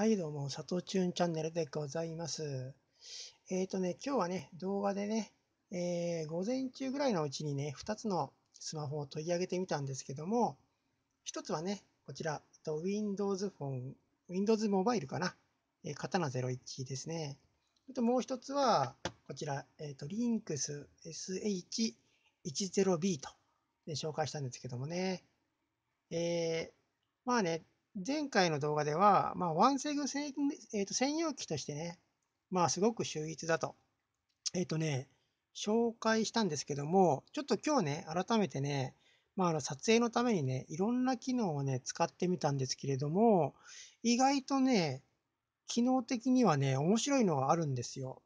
はい、どうも、佐藤チューンチャンネルでございます。えっ、ー、とね、今日はね、動画でね、えー、午前中ぐらいのうちにね、2つのスマホを取り上げてみたんですけども、1つはね、こちら、Windows フォン、Windows モバイルかな、えー、刀01ですね。あともう1つは、こちら、えっ、ー、と、l i n k s SH10B と、で紹介したんですけどもね、えー、まあね、前回の動画では、まあ、ワンセグ専,、えー、と専用機としてね、まあ、すごく秀逸だと。えっ、ー、とね、紹介したんですけども、ちょっと今日ね、改めてね、まあ、あの撮影のためにね、いろんな機能をね、使ってみたんですけれども、意外とね、機能的にはね、面白いのがあるんですよ。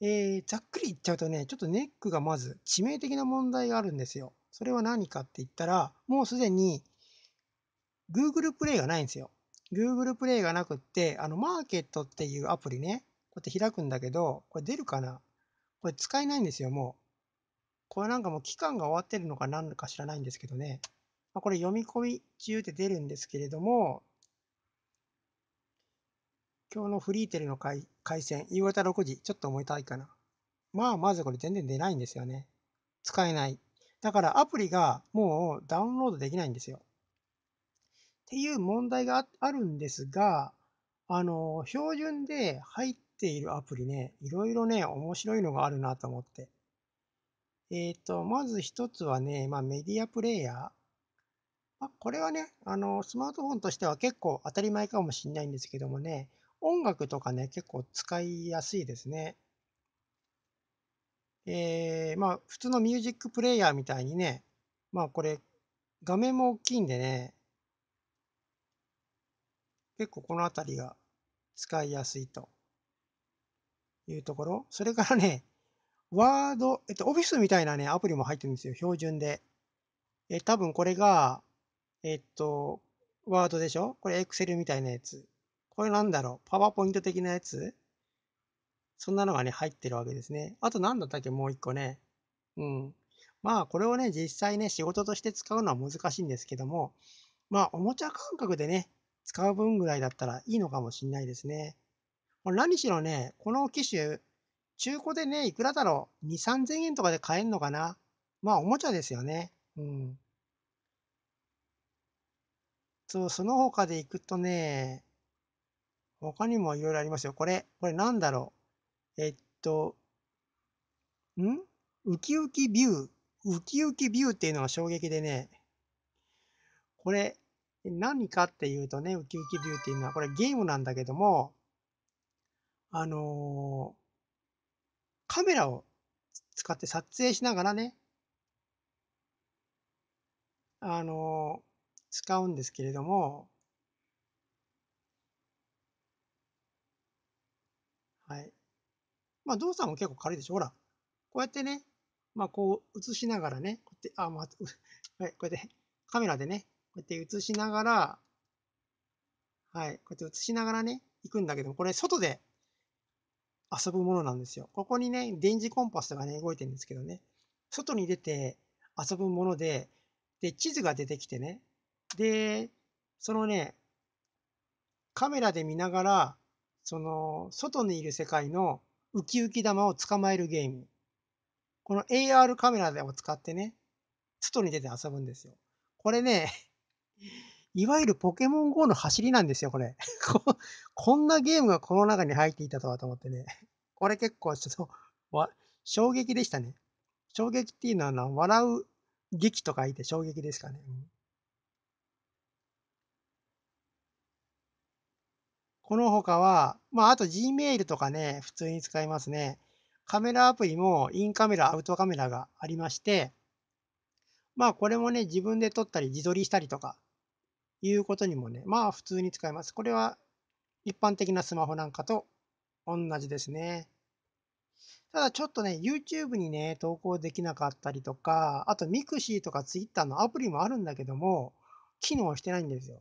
えー、ざっくり言っちゃうとね、ちょっとネックがまず致命的な問題があるんですよ。それは何かって言ったら、もうすでに Google プレイがないんですよ。Google プレイがなくって、あの、マーケットっていうアプリね、こうやって開くんだけど、これ出るかなこれ使えないんですよ、もう。これなんかもう期間が終わってるのか何のか知らないんですけどね。まこれ読み込み中で出るんですけれども、今日のフリーテルの回回線、夕方6時、ちょっと重たいかな。まあ、まずこれ全然出ないんですよね。使えない。だからアプリがもうダウンロードできないんですよ。っていう問題があるんですが、あの、標準で入っているアプリね、いろいろね、面白いのがあるなと思って。えっ、ー、と、まず一つはね、まあ、メディアプレイヤー。まあ、これはね、あの、スマートフォンとしては結構当たり前かもしれないんですけどもね、音楽とかね、結構使いやすいですね。えー、まあ、普通のミュージックプレイヤーみたいにね、まあ、これ、画面も大きいんでね、結構この辺りが使いやすいというところ。それからね、ワード、えっと、オフィスみたいなね、アプリも入ってるんですよ、標準で。え、多分これが、えっと、ワードでしょこれ Excel みたいなやつ。これなんだろうパワーポイント的なやつそんなのがね、入ってるわけですね。あと何だったっけもう一個ね。うん。まあ、これをね、実際ね、仕事として使うのは難しいんですけども、まあ、おもちゃ感覚でね、使う分ぐらいだったらいいのかもしんないですね。何しろね、この機種、中古でね、いくらだろう ?2、3000円とかで買えるのかなまあ、おもちゃですよね。うん。そう、その他で行くとね、他にもいろいろありますよ。これ、これなんだろう。えっと、んウキウキビュー。ウキウキビューっていうのが衝撃でね、これ、何かっていうとね、ウキウキビューっていうのは、これゲームなんだけども、あのー、カメラを使って撮影しながらね、あのー、使うんですけれども、はい。まあ、動作も結構軽いでしょ。ほら、こうやってね、まあ、こう映しながらね、こうやって、あ、まあ、こうやってカメラでね、うやって映しながら、はい、こうやって映しながらね、行くんだけども、これ外で遊ぶものなんですよ。ここにね、電磁コンパスがね、動いてるんですけどね、外に出て遊ぶもので、で、地図が出てきてね、で、そのね、カメラで見ながら、その、外にいる世界のウキウキ玉を捕まえるゲーム。この AR カメラを使ってね、外に出て遊ぶんですよ。これね、いわゆるポケモン GO の走りなんですよ、これ。こんなゲームがこの中に入っていたとはと思ってね。これ結構ちょっと、衝撃でしたね。衝撃っていうのはな、笑う劇とか言って衝撃ですかね。この他は、まあ、あと Gmail とかね、普通に使いますね。カメラアプリもインカメラ、アウトカメラがありまして、まあこれもね、自分で撮ったり自撮りしたりとかいうことにもね、まあ普通に使えます。これは一般的なスマホなんかと同じですね。ただちょっとね、YouTube にね、投稿できなかったりとか、あと Mixi とか Twitter のアプリもあるんだけども、機能してないんですよ。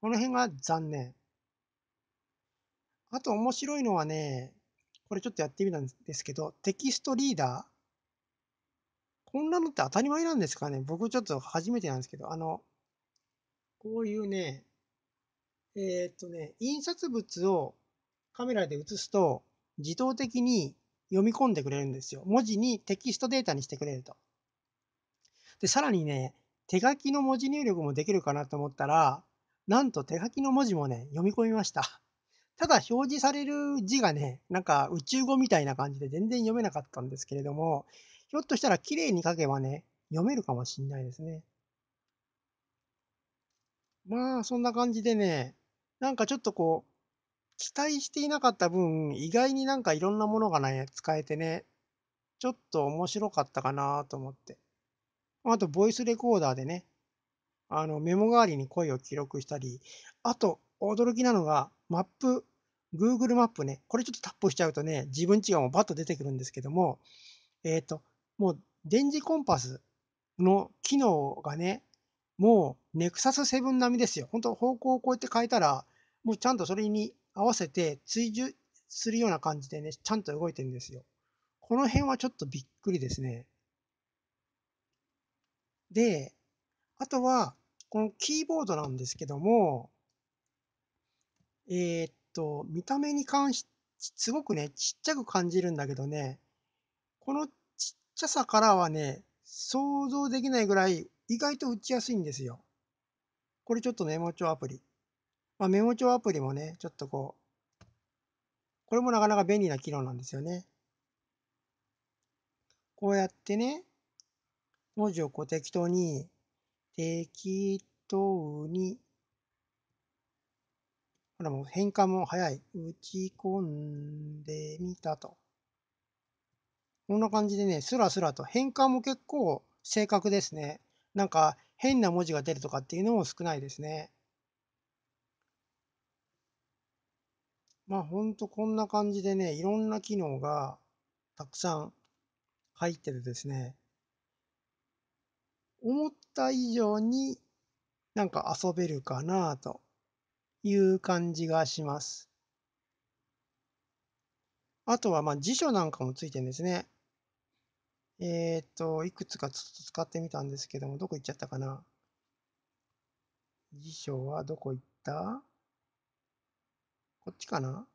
この辺が残念。あと面白いのはね、これちょっとやってみたんですけど、テキストリーダー。こんなのって当たり前なんですかね僕ちょっと初めてなんですけど、あの、こういうね、えー、っとね、印刷物をカメラで写すと自動的に読み込んでくれるんですよ。文字にテキストデータにしてくれると。で、さらにね、手書きの文字入力もできるかなと思ったら、なんと手書きの文字もね、読み込みました。ただ表示される字がね、なんか宇宙語みたいな感じで全然読めなかったんですけれども、ひょっとしたら綺麗に書けばね、読めるかもしんないですね。まあ、そんな感じでね、なんかちょっとこう、期待していなかった分、意外になんかいろんなものがね、使えてね、ちょっと面白かったかなと思って。あと、ボイスレコーダーでね、あの、メモ代わりに声を記録したり、あと、驚きなのが、マップ、Google マップね、これちょっとタップしちゃうとね、自分違うもバッと出てくるんですけども、えっ、ー、と、もう、電磁コンパスの機能がね、もうネクサス7並みですよ。本当方向をこうやって変えたら、もうちゃんとそれに合わせて追従するような感じでね、ちゃんと動いてるんですよ。この辺はちょっとびっくりですね。で、あとは、このキーボードなんですけども、えー、っと、見た目に関し、すごくね、ちっちゃく感じるんだけどね、このちっちゃさからはね、想像できないぐらい意外と打ちやすいんですよ。これちょっとメモ帳アプリ。まあ、メモ帳アプリもね、ちょっとこう、これもなかなか便利な機能なんですよね。こうやってね、文字をこう適当に、適当に、ほらもう変換も早い。打ち込んでみたと。こんな感じでね、スラスラと変換も結構正確ですね。なんか変な文字が出るとかっていうのも少ないですね。まあほんとこんな感じでね、いろんな機能がたくさん入っててですね、思った以上になんか遊べるかなという感じがします。あとはまあ辞書なんかもついてるんですね。えっ、と、いくつかちょっと使ってみたんですけども、どこ行っちゃったかな辞書はどこ行ったこっちかな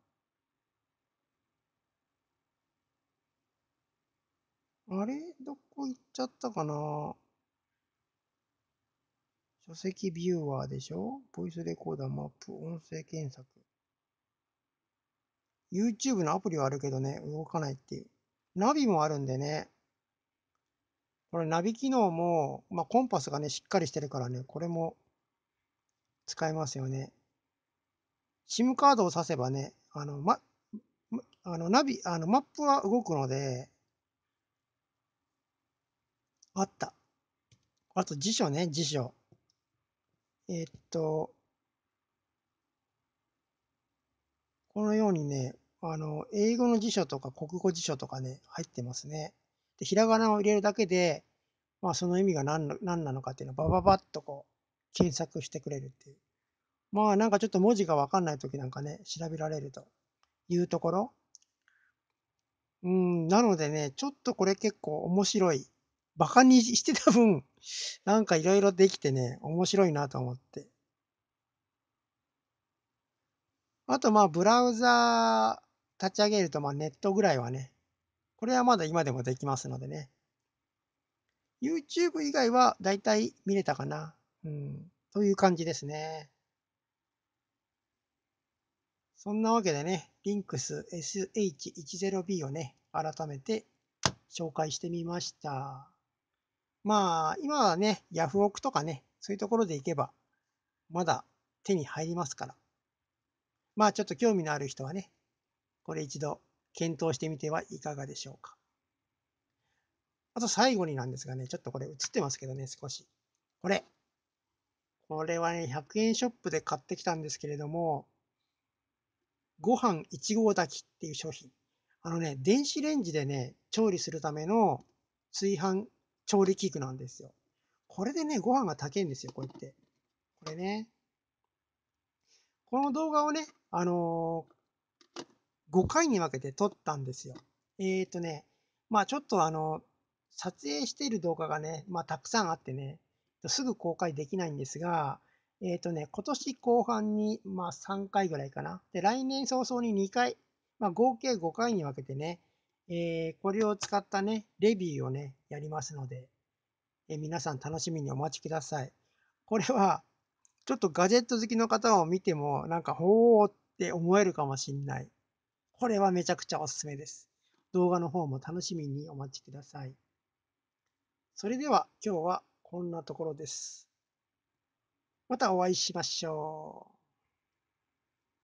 あれどこ行っちゃったかな書籍ビューワーでしょボイスレコーダーマップ、音声検索。YouTube のアプリはあるけどね、動かないっていう。ナビもあるんでね。このナビ機能も、まあ、コンパスがね、しっかりしてるからね、これも使えますよね。SIM カードを挿せばね、あの、ま、あの、ナビ、あの、マップは動くので、あった。あと辞書ね、辞書。えー、っと、このようにね、あの、英語の辞書とか国語辞書とかね、入ってますね。で、ひらがなを入れるだけで、まあ、その意味が何の何なのかっていうのをバババッとこう、検索してくれるっていう。まあ、なんかちょっと文字がわかんないときなんかね、調べられるというところ。うん、なのでね、ちょっとこれ結構面白い。バカにしてた分、なんかいろいろできてね、面白いなと思って。あと、まあ、ブラウザ立ち上げると、まあ、ネットぐらいはね、これはまだ今でもできますのでね。YouTube 以外はだいたい見れたかな。うん。という感じですね。そんなわけでね、リンクス SH10B をね、改めて紹介してみました。まあ、今はね、ヤフオクとかね、そういうところで行けば、まだ手に入りますから。まあ、ちょっと興味のある人はね、これ一度検討してみてはいかがでしょうか。あと最後になんですがね、ちょっとこれ映ってますけどね、少し。これ。これはね、100円ショップで買ってきたんですけれども、ご飯1合炊きっていう商品。あのね、電子レンジでね、調理するための炊飯調理器具なんですよ。これでね、ご飯が炊けんですよ、こうやって。これね。この動画をね、あのー、5回に分けて撮ったんですよ。えっ、ー、とね、まあちょっとあの、撮影している動画がね、まあたくさんあってね、すぐ公開できないんですが、えっ、ー、とね、今年後半に、まあ、3回ぐらいかな。で、来年早々に2回、まあ、合計5回に分けてね、えー、これを使ったね、レビューをね、やりますので、えー、皆さん楽しみにお待ちください。これは、ちょっとガジェット好きの方を見ても、なんか、ほーって思えるかもしんない。これはめちゃくちゃおすすめです。動画の方も楽しみにお待ちください。それでは今日はこんなところです。またお会いしましょう。